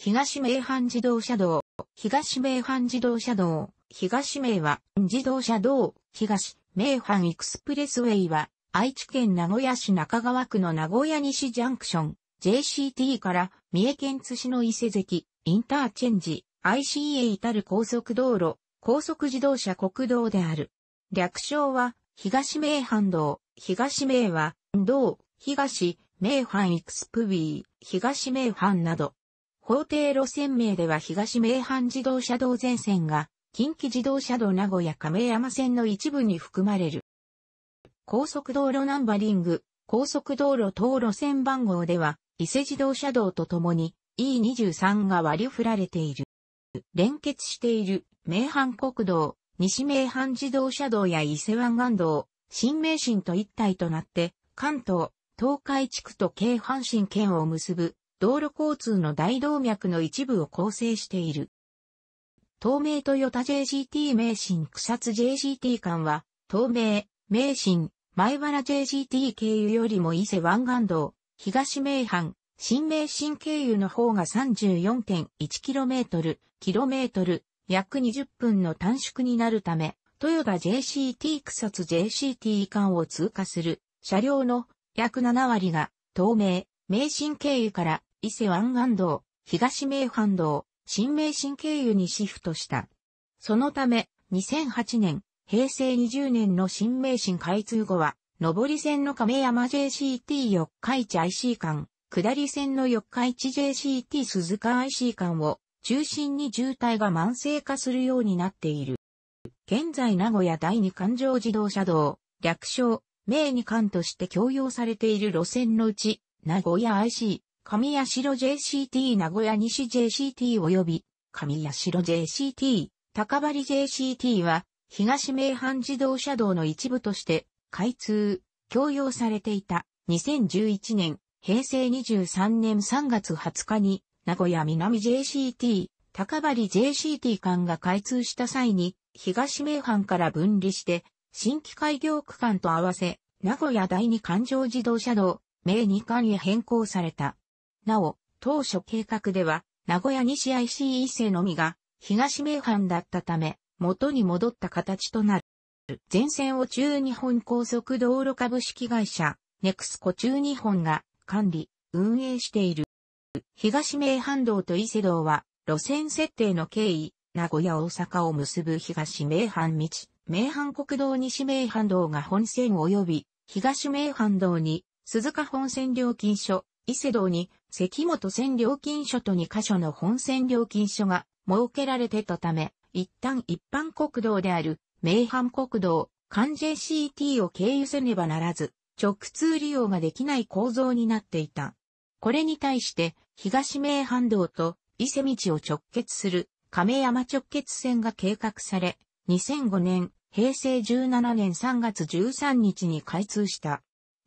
東名阪自動車道、東名阪自動車道、東名は自動車道、東名阪エクスプレスウェイは、愛知県名古屋市中川区の名古屋西ジャンクション、JCT から三重県津市の伊勢関、インターチェンジ、ICA 至る高速道路、高速自動車国道である。略称は、東名阪道、東名は、道、東、名阪エクスプビー、東名阪など、法定路線名では東名阪自動車道全線が、近畿自動車道名古屋亀山線の一部に含まれる。高速道路ナンバリング、高速道路等路線番号では、伊勢自動車道とともに E23 が割り振られている。連結している名阪国道、西名阪自動車道や伊勢湾岸道、新名神と一体となって、関東、東海地区と京阪神圏を結ぶ道路交通の大動脈の一部を構成している。東名トヨタ JGT 名神草津 JGT 間は、東名、名神、前原 JGT 経由よりも伊勢湾岸道、東名阪、新名神経由の方が 34.1km、km、約20分の短縮になるため、トヨタ JCT 草津 JCT 間を通過する車両の約7割が東名、名神経由から伊勢湾岸道、東名阪道、新名神経由にシフトした。そのため、2008年、平成20年の新名神開通後は、上り線の亀山 JCT 四日市 IC 間、下り線の四日市 JCT 鈴鹿 IC 間を中心に渋滞が慢性化するようになっている。現在名古屋第二環状自動車道、略称、名二環として共用されている路線のうち、名古屋 IC、神城 JCT 名古屋西 JCT 及び、神城 JCT、高張 JCT は、東名阪自動車道の一部として、開通、供用されていた、2011年、平成23年3月20日に、名古屋南 JCT、高張 JCT 間が開通した際に、東名阪から分離して、新規開業区間と合わせ、名古屋第二環状自動車道、名二間へ変更された。なお、当初計画では、名古屋西 IC 伊勢のみが、東名阪だったため、元に戻った形となる。前線を中日本高速道路株式会社、ネクスコ中日本が管理、運営している。東名阪道と伊勢道は、路線設定の経緯、名古屋大阪を結ぶ東名阪道、名阪国道西名阪道が本線及び、東名阪道に、鈴鹿本線料金所、伊勢道に関本線料金所と2カ所の本線料金所が設けられてたため、一旦一般国道である名阪国道、関 JCT を経由せねばならず、直通利用ができない構造になっていた。これに対して、東名阪道と伊勢道を直結する亀山直結線が計画され、2005年、平成17年3月13日に開通した。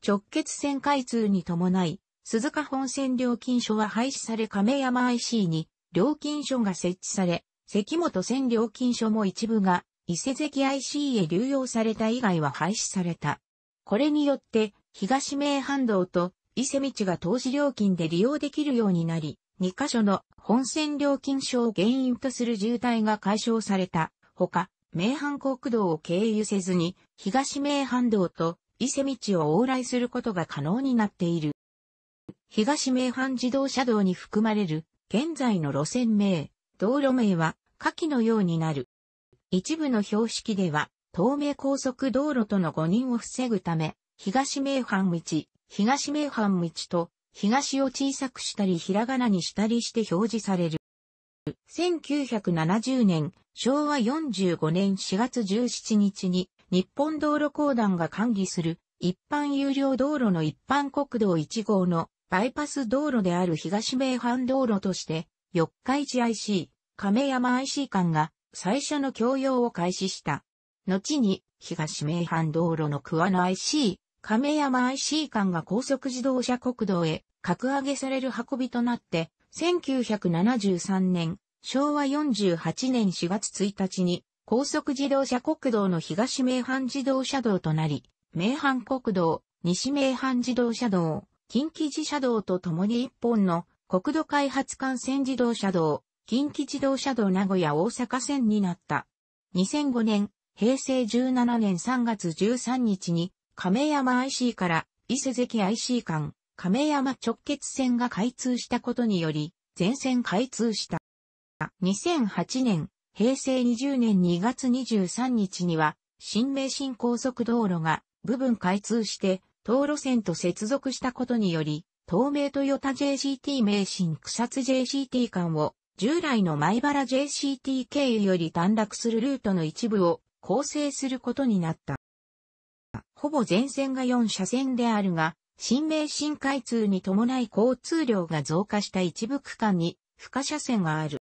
直結線開通に伴い、鈴鹿本線料金所は廃止され亀山 IC に料金所が設置され、関本線料金所も一部が伊勢関 IC へ流用された以外は廃止された。これによって東名阪道と伊勢道が当時料金で利用できるようになり、2カ所の本線料金所を原因とする渋滞が解消された。ほか、名阪国道を経由せずに東名阪道と伊勢道を往来することが可能になっている。東名阪自動車道に含まれる現在の路線名、道路名は下記のようになる。一部の標識では、東名高速道路との誤認を防ぐため、東名阪道、東名阪道と、東を小さくしたりひらがなにしたりして表示される。1970年、昭和45年4月17日に、日本道路公団が管理する一般有料道路の一般国道1号のバイパス道路である東名阪道路として、四日市 IC、亀山 IC 間が最初の供用を開始した。後に、東名阪道路の桑野 IC、亀山 IC 間が高速自動車国道へ格上げされる運びとなって、1973年、昭和48年4月1日に、高速自動車国道の東名阪自動車道となり、名阪国道、西名阪自動車道、近畿自社道と共に一本の国土開発幹線自動車道、近畿自動車道名古屋大阪線になった。2005年、平成17年3月13日に、亀山 IC から伊勢関 IC 間、亀山直結線が開通したことにより、全線開通した。2008年、平成20年2月23日には、新名神高速道路が部分開通して、東路線と接続したことにより、東名トヨタ JCT 名神草津 JCT 間を従来の前原 JCT 経由より短絡するルートの一部を構成することになった。ほぼ全線が4車線であるが、新名神開通に伴い交通量が増加した一部区間に不可車線がある。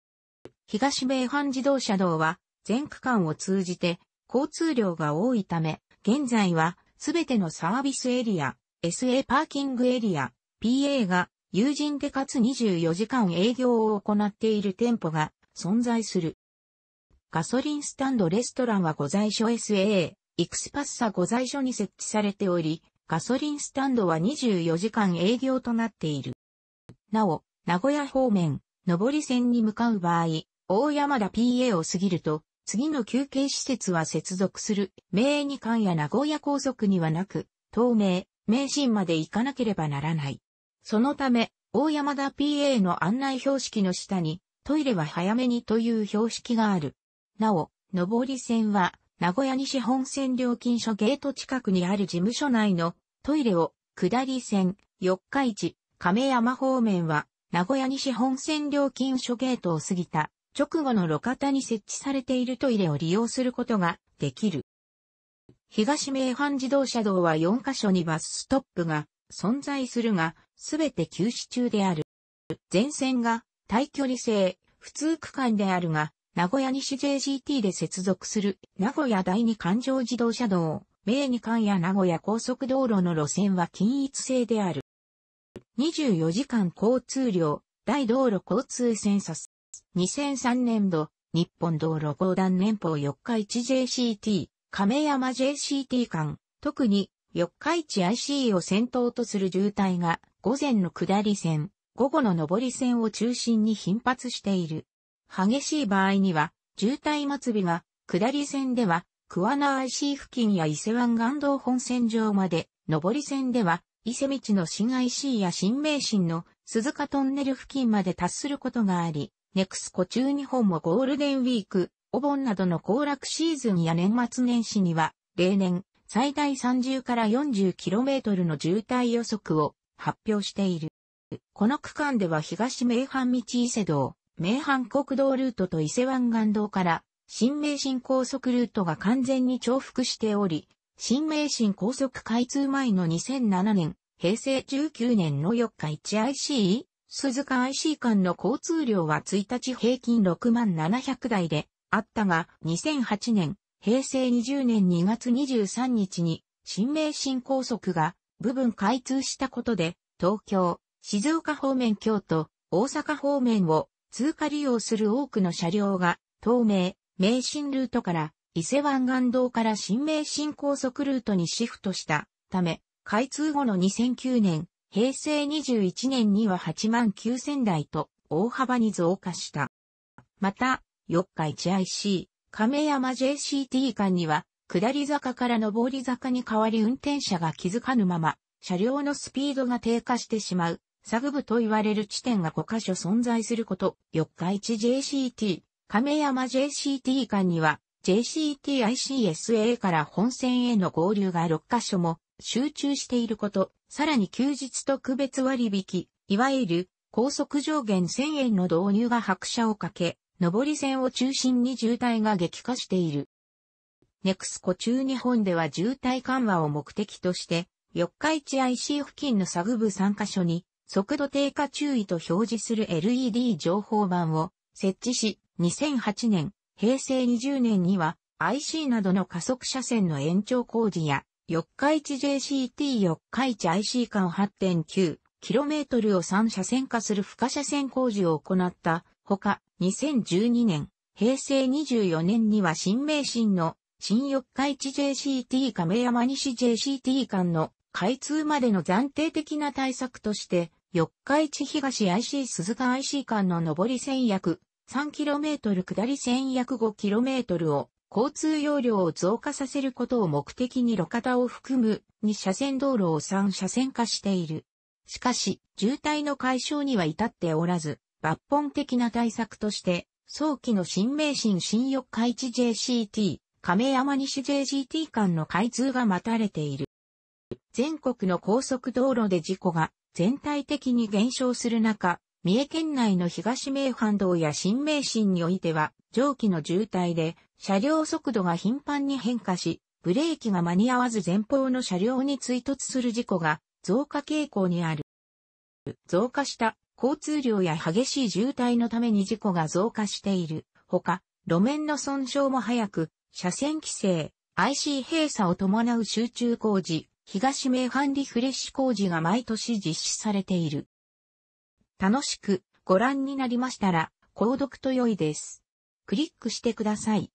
東名阪自動車道は全区間を通じて交通量が多いため、現在はすべてのサービスエリア、SA パーキングエリア、PA が有人でかつ24時間営業を行っている店舗が存在する。ガソリンスタンドレストランはご在所 SA、イクスパッサご在所に設置されており、ガソリンスタンドは24時間営業となっている。なお、名古屋方面、上り線に向かう場合、大山田 PA を過ぎると、次の休憩施設は接続する、名二館や名古屋高速にはなく、東名、名神まで行かなければならない。そのため、大山田 PA の案内標識の下に、トイレは早めにという標識がある。なお、上り線は、名古屋西本線料金所ゲート近くにある事務所内のトイレを、下り線、四日市、亀山方面は、名古屋西本線料金所ゲートを過ぎた直後の路肩に設置されているトイレを利用することができる。東名阪自動車道は4カ所にバスストップが存在するが、すべて休止中である。全線が対距離制、普通区間であるが、名古屋西 JGT で接続する名古屋第二環状自動車道、名二環や名古屋高速道路の路線は均一制である。24時間交通量、大道路交通センサス。2003年度、日本道路公団年報四日市 JCT、亀山 JCT 間、特に四日市 IC を先頭とする渋滞が午前の下り線、午後の上り線を中心に頻発している。激しい場合には、渋滞末尾が下り線では桑名 IC 付近や伊勢湾岸道本線上まで、上り線では伊勢道の新 IC や新名神の鈴鹿トンネル付近まで達することがあり、ネクスコ中日本もゴールデンウィーク、お盆などの行楽シーズンや年末年始には、例年、最大30から 40km の渋滞予測を発表している。この区間では東名阪道伊勢道、名阪国道ルートと伊勢湾岸道から、新名神高速ルートが完全に重複しており、新名神高速開通前の2007年、平成19年の4日1 i c 鈴鹿 IC 間の交通量は1日平均6万700台であったが、2008年、平成20年2月23日に、新名神高速が部分開通したことで、東京、静岡方面京都、大阪方面を通過利用する多くの車両が、東名、名神ルートから伊勢湾岸道から新名神高速ルートにシフトしたため、開通後の2009年、平成21年には8万9000台と大幅に増加した。また、四日市 IC、亀山 JCT 間には、下り坂から上り坂に変わり運転者が気づかぬまま、車両のスピードが低下してしまう、サグ部と言われる地点が5箇所存在すること、四日市 JCT、亀山 JCT 間には、JCTICSA から本線への合流が6箇所も集中していること、さらに休日特別割引、いわゆる高速上限1000円の導入が拍車をかけ、上り線を中心に渋滞が激化している。ネクスコ中日本では渋滞緩和を目的として、四日市 IC 付近のサグ部3カ所に、速度低下注意と表示する LED 情報板を設置し、2008年、平成20年には IC などの加速車線の延長工事や四日市 JCT 四日市 IC 間 8.9km を3車線化する付加車線工事を行ったほか、2012年、平成24年には新名神の新四日市 JCT 亀山西 JCT 間の開通までの暫定的な対策として、四日市東 IC 鈴鹿 IC 間の上り線約 3km 下り線約 5km を交通容量を増加させることを目的に路肩を含む2車線道路を3車線化している。しかし、渋滞の解消には至っておらず、抜本的な対策として、早期の新名神新四日市 JCT、亀山西 JGT 間の開通が待たれている。全国の高速道路で事故が全体的に減少する中、三重県内の東名阪道や新名神においては、上記の渋滞で車両速度が頻繁に変化し、ブレーキが間に合わず前方の車両に追突する事故が増加傾向にある。増加した交通量や激しい渋滞のために事故が増加している。ほか、路面の損傷も早く、車線規制、IC 閉鎖を伴う集中工事、東名阪リフレッシュ工事が毎年実施されている。楽しくご覧になりましたら、購読と良いです。クリックしてください。